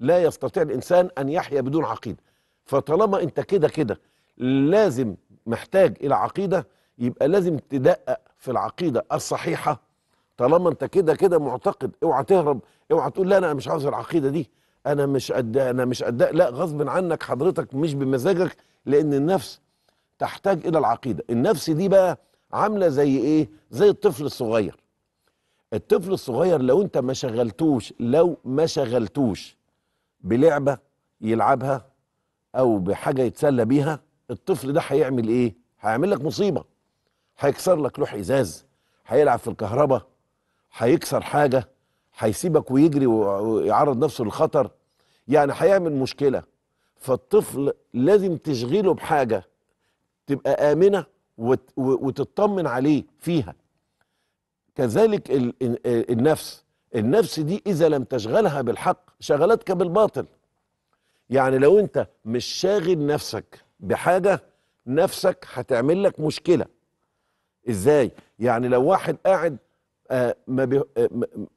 لا يستطيع الانسان ان يحيا بدون عقيده فطالما انت كده كده لازم محتاج الى عقيده يبقى لازم تدقق في العقيده الصحيحه طالما انت كده كده معتقد اوعى تهرب اوعى تقول لا انا مش عاوز العقيده دي انا مش قد انا مش قد لا غصب عنك حضرتك مش بمزاجك لان النفس تحتاج الى العقيده النفس دي بقى عامله زي ايه زي الطفل الصغير الطفل الصغير لو انت ما شغلتوش لو ما شغلتوش بلعبه يلعبها او بحاجه يتسلى بيها الطفل ده هيعمل ايه هيعمل لك مصيبه هيكسر لك لوح ازاز هيلعب في الكهرباء هيكسر حاجه هيسيبك ويجري ويعرض نفسه للخطر يعني هيعمل مشكله فالطفل لازم تشغله بحاجه تبقى امنه وتطمن عليه فيها كذلك النفس النفس دي إذا لم تشغلها بالحق شغلتك بالباطل يعني لو أنت مش شاغل نفسك بحاجة نفسك هتعمل لك مشكلة إزاي؟ يعني لو واحد قاعد آه، ما, بي آه،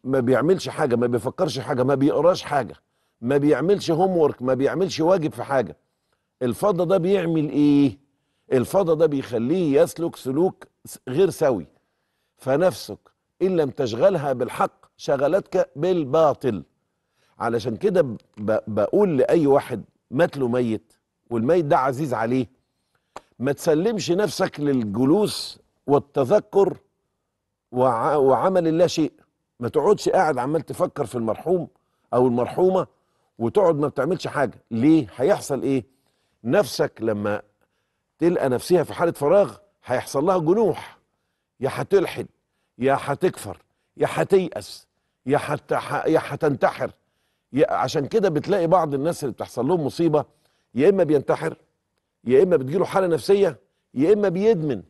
ما بيعملش حاجة ما بيفكرش حاجة ما بيقراش حاجة ما بيعملش هوم وورك ما بيعملش واجب في حاجة الفضة ده بيعمل إيه؟ الفضة ده بيخليه يسلك سلوك غير سوي فنفسك إن لم تشغلها بالحق شغلتك بالباطل علشان كده بقول لأي واحد مات له ميت والميت ده عزيز عليه ما تسلمش نفسك للجلوس والتذكر وع وعمل الله شيء ما تقعدش قاعد عمال تفكر في المرحوم أو المرحومة وتقعد ما بتعملش حاجة ليه هيحصل إيه نفسك لما تلقى نفسها في حالة فراغ هيحصل لها جنوح يا هتلحد يا هتكفر يا هتيأس يا حت يا هتنتحر عشان كده بتلاقي بعض الناس اللي بتحصل لهم مصيبه يا اما بينتحر يا اما بتجيله حاله نفسيه يا اما بيدمن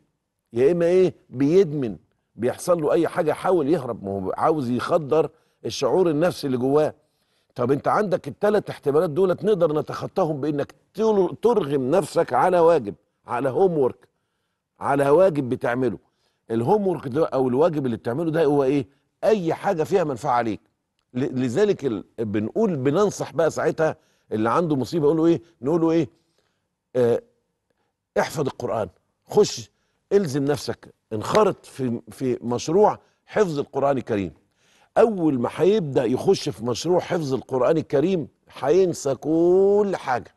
يا اما ايه بيدمن بيحصل له اي حاجه يحاول يهرب ما هو عاوز يخدر الشعور النفسي اللي جواه طب انت عندك الثلاث احتمالات دولت نقدر نتخطاهم بانك ترغم نفسك على واجب على هوم ورك على واجب بتعمله الهوم ورك او الواجب اللي بتعمله ده هو ايه اي حاجه فيها منفعه عليك لذلك بنقول بننصح بقى ساعتها اللي عنده مصيبه يقول له ايه نقول له ايه آه احفظ القران خش الزم نفسك انخرط في في مشروع حفظ القران الكريم اول ما هيبدا يخش في مشروع حفظ القران الكريم هينسى كل حاجه